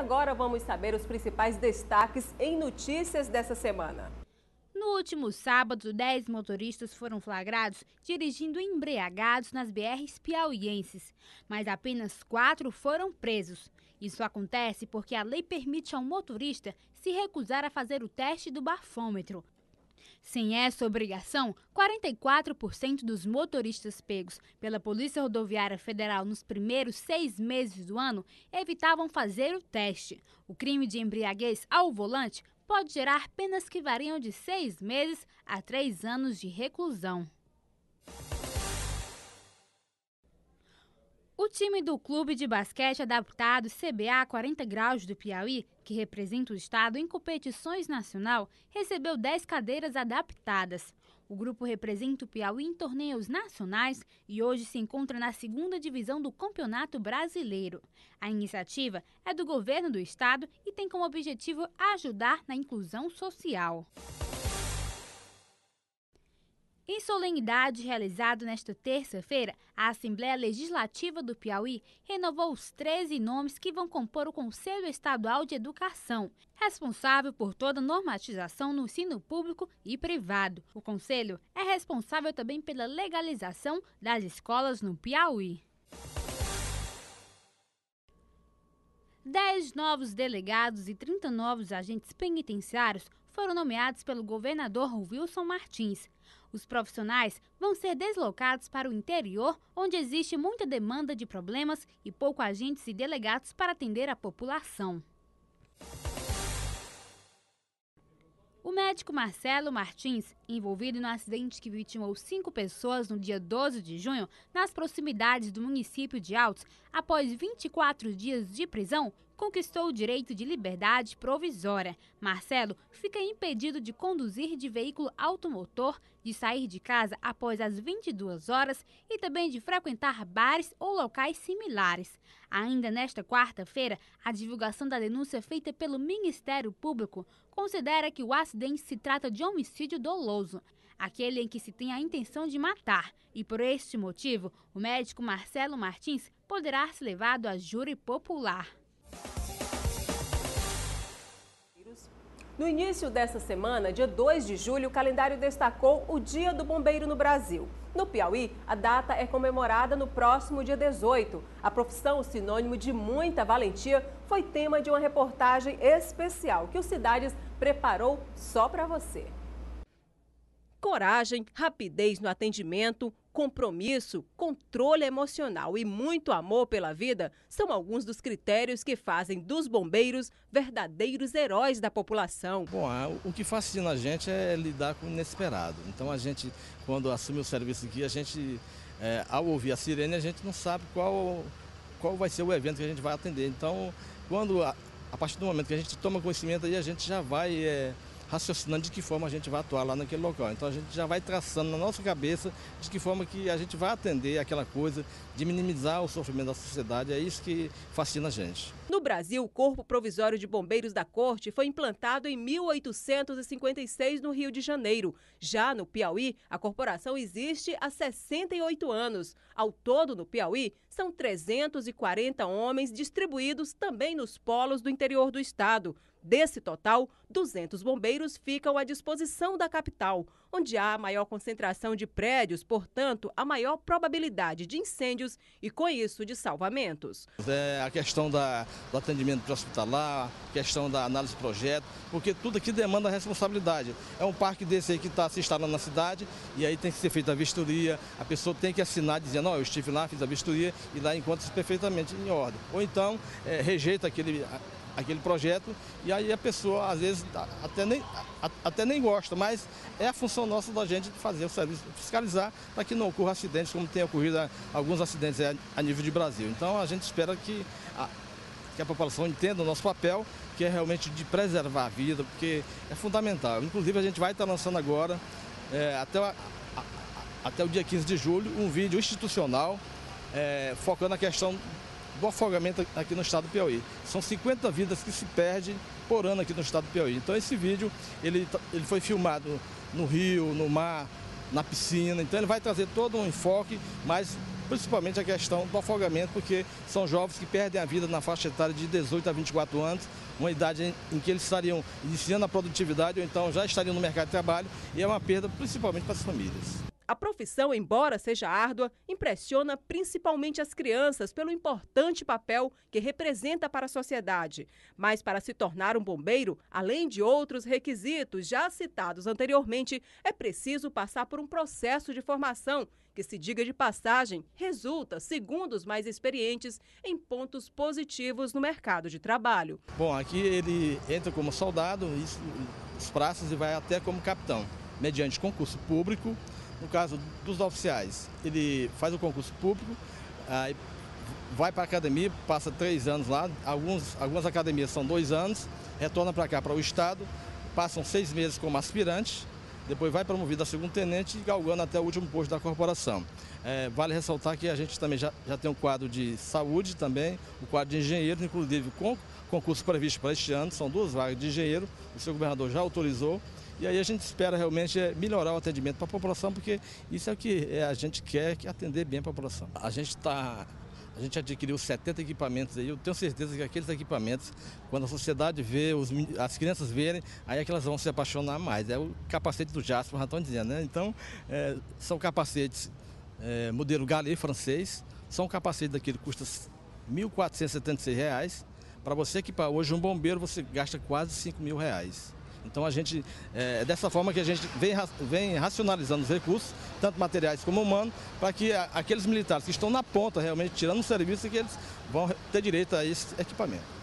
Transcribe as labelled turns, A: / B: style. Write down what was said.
A: agora vamos saber os principais destaques em notícias dessa semana.
B: No último sábado, 10 motoristas foram flagrados dirigindo embriagados nas BRs piauienses, mas apenas quatro foram presos. Isso acontece porque a lei permite ao motorista se recusar a fazer o teste do bafômetro. Sem essa obrigação, 44% dos motoristas pegos pela Polícia Rodoviária Federal nos primeiros seis meses do ano evitavam fazer o teste. O crime de embriaguez ao volante pode gerar penas que variam de seis meses a três anos de reclusão. O time do Clube de Basquete Adaptado CBA 40 Graus do Piauí, que representa o estado em competições nacional, recebeu 10 cadeiras adaptadas. O grupo representa o Piauí em torneios nacionais e hoje se encontra na segunda divisão do Campeonato Brasileiro. A iniciativa é do governo do estado e tem como objetivo ajudar na inclusão social. Em solenidade realizada nesta terça-feira, a Assembleia Legislativa do Piauí renovou os 13 nomes que vão compor o Conselho Estadual de Educação, responsável por toda a normatização no ensino público e privado. O Conselho é responsável também pela legalização das escolas no Piauí. Dez novos delegados e 30 novos agentes penitenciários foram nomeados pelo governador Wilson Martins. Os profissionais vão ser deslocados para o interior, onde existe muita demanda de problemas e pouco agentes e delegados para atender a população. O médico Marcelo Martins, envolvido no acidente que vitimou cinco pessoas no dia 12 de junho, nas proximidades do município de Altos, após 24 dias de prisão, conquistou o direito de liberdade provisória. Marcelo fica impedido de conduzir de veículo automotor, de sair de casa após as 22 horas e também de frequentar bares ou locais similares. Ainda nesta quarta-feira, a divulgação da denúncia feita pelo Ministério Público considera que o acidente se trata de homicídio doloso, aquele em que se tem a intenção de matar, e por este motivo, o médico Marcelo Martins poderá ser levado a júri popular.
A: No início desta semana, dia 2 de julho, o calendário destacou o Dia do Bombeiro no Brasil. No Piauí, a data é comemorada no próximo dia 18. A profissão, sinônimo de muita valentia, foi tema de uma reportagem especial que o Cidades preparou só para você. Coragem, rapidez no atendimento, Compromisso, controle emocional e muito amor pela vida são alguns dos critérios que fazem dos bombeiros verdadeiros heróis da
C: população. Bom, o que fascina a gente é lidar com o inesperado. Então a gente, quando assume o serviço aqui, a gente, é, ao ouvir a sirene, a gente não sabe qual, qual vai ser o evento que a gente vai atender. Então, quando a, a partir do momento que a gente toma conhecimento aí, a gente já vai. É, raciocinando de que forma a gente vai atuar lá naquele local. Então a gente já vai traçando na nossa cabeça de que forma que a gente vai atender aquela coisa de minimizar o sofrimento da sociedade. É isso que fascina a gente.
A: No Brasil, o Corpo Provisório de Bombeiros da Corte foi implantado em 1856 no Rio de Janeiro. Já no Piauí, a corporação existe há 68 anos. Ao todo, no Piauí, são 340 homens distribuídos também nos polos do interior do estado. Desse total, 200 bombeiros ficam à disposição da capital, onde há a maior concentração de prédios, portanto, a maior probabilidade de incêndios e, com isso, de salvamentos.
C: É a questão da, do atendimento hospitalar, questão da análise de projeto, porque tudo aqui demanda responsabilidade. É um parque desse aí que está se instalando na cidade e aí tem que ser feita a vistoria, a pessoa tem que assinar dizendo, oh, eu estive lá, fiz a vistoria e lá encontra-se perfeitamente em ordem. Ou então, é, rejeita aquele aquele projeto e aí a pessoa às vezes até nem, até nem gosta, mas é a função nossa da gente fazer o serviço, fiscalizar para que não ocorra acidentes como tem ocorrido alguns acidentes a nível de Brasil. Então a gente espera que a, que a população entenda o nosso papel, que é realmente de preservar a vida, porque é fundamental. Inclusive a gente vai estar lançando agora, é, até, a, a, até o dia 15 de julho, um vídeo institucional é, focando na questão do afogamento aqui no estado do Piauí. São 50 vidas que se perdem por ano aqui no estado do Piauí. Então esse vídeo ele, tá, ele foi filmado no rio, no mar, na piscina. Então ele vai trazer todo um enfoque, mas principalmente a questão do afogamento, porque são jovens que perdem a vida na faixa etária de 18 a 24 anos, uma idade em que eles estariam iniciando a produtividade ou então já estariam no mercado de trabalho, e é uma perda principalmente para as famílias.
A: A profissão, embora seja árdua, impressiona principalmente as crianças pelo importante papel que representa para a sociedade. Mas para se tornar um bombeiro, além de outros requisitos já citados anteriormente, é preciso passar por um processo de formação que se diga de passagem, resulta, segundo os mais experientes, em pontos positivos no mercado de trabalho.
C: Bom, aqui ele entra como soldado, os praças e vai até como capitão, mediante concurso público no caso dos oficiais, ele faz o concurso público, aí vai para a academia, passa três anos lá, alguns, algumas academias são dois anos, retorna para cá, para o Estado, passam seis meses como aspirante, depois vai promovido a segundo tenente e galgando até o último posto da corporação. É, vale ressaltar que a gente também já, já tem um quadro de saúde também, o um quadro de engenheiro, inclusive com concurso previsto para este ano, são duas vagas de engenheiro, o seu governador já autorizou, e aí a gente espera realmente é melhorar o atendimento para a população, porque isso é o que é, a gente quer, que atender bem a população. A gente está a gente adquiriu 70 equipamentos aí. Eu tenho certeza que aqueles equipamentos, quando a sociedade vê, os, as crianças verem, aí é que elas vão se apaixonar mais. É o capacete do Jasper, já estão dizendo, né? Então, é, são capacetes é, modelo Galê francês, são capacetes daquele que custa R$ 1.476,00. Para você equipar hoje um bombeiro, você gasta quase R$ 5.000,00. mil. Reais. Então a gente, é, é dessa forma que a gente vem, vem racionalizando os recursos, tanto materiais como humanos, para que aqueles militares que estão na ponta realmente tirando o serviço, que eles vão ter direito a esse equipamento.